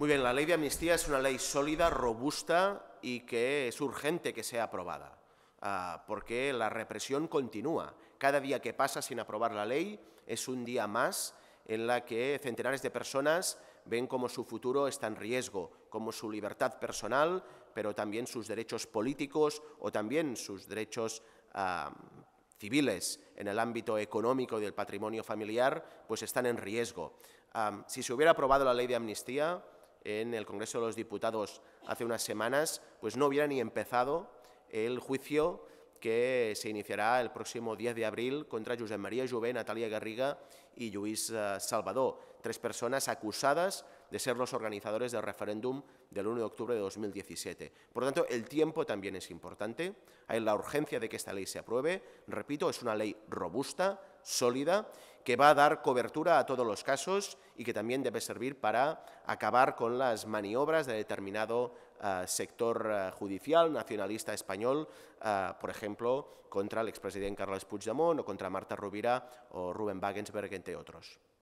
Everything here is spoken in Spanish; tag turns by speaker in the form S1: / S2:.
S1: Muy bien, la ley de amnistía es una ley sólida, robusta y que es urgente que sea aprobada, ah, porque la represión continúa. Cada día que pasa sin aprobar la ley es un día más en la que centenares de personas ven cómo su futuro está en riesgo, como su libertad personal, pero también sus derechos políticos o también sus derechos ah, civiles en el ámbito económico y del patrimonio familiar, pues están en riesgo. Ah, si se hubiera aprobado la ley de amnistía, en el Congreso de los Diputados hace unas semanas, pues no hubiera ni empezado el juicio que se iniciará el próximo 10 de abril contra Josep María Jové, Natalia Garriga y Luis eh, Salvador, tres personas acusadas de ser los organizadores del referéndum del 1 de octubre de 2017. Por lo tanto, el tiempo también es importante, hay la urgencia de que esta ley se apruebe, repito, es una ley robusta, sólida que va a dar cobertura a todos los casos y que también debe servir para acabar con las maniobras de determinado uh, sector uh, judicial nacionalista español, uh, por ejemplo, contra el expresidente Carles Puigdemont o contra Marta Rovira o Rubén Wagensberg, entre otros.